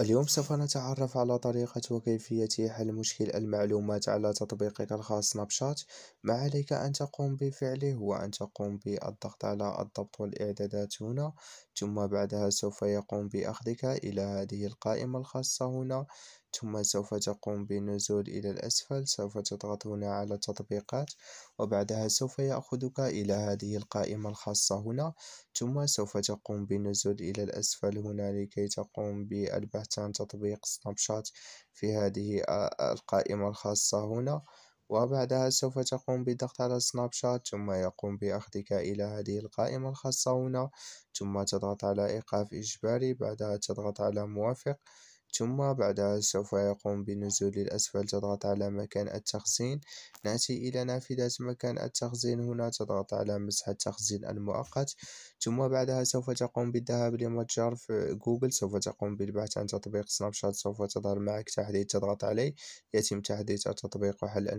اليوم سوف نتعرف على طريقة وكيفية حل مشكل المعلومات على تطبيقك الخاص سناب شات ما عليك أن تقوم بفعله هو أن تقوم بالضغط على الضبط والإعدادات هنا ثم بعدها سوف يقوم بأخذك إلى هذه القائمة الخاصة هنا ثم سوف تقوم بالنزول إلى الأسفل سوف تضغط هنا على تطبيقات وبعدها سوف يأخذك إلى هذه القائمة الخاصة هنا ثم سوف تقوم بالنزول إلى الأسفل هنا لكي تقوم بالبحث عن تطبيق سناب شات في هذه القائمة الخاصة هنا وبعدها سوف تقوم بالضغط على سناب شات ثم يقوم بأخذك إلى هذه القائمة الخاصة هنا ثم تضغط على إيقاف إجباري بعدها تضغط على موافق ثم بعدها سوف يقوم بالنزول للأسفل تضغط على مكان التخزين نأتي إلى نافذة مكان التخزين هنا تضغط على مسح التخزين المؤقت ثم بعدها سوف تقوم بالذهاب لمتجر جوجل سوف تقوم بالبحث عن تطبيق سناب شات سوف تظهر معك تحديث تضغط عليه يتم تحديث التطبيق وحل المشكلة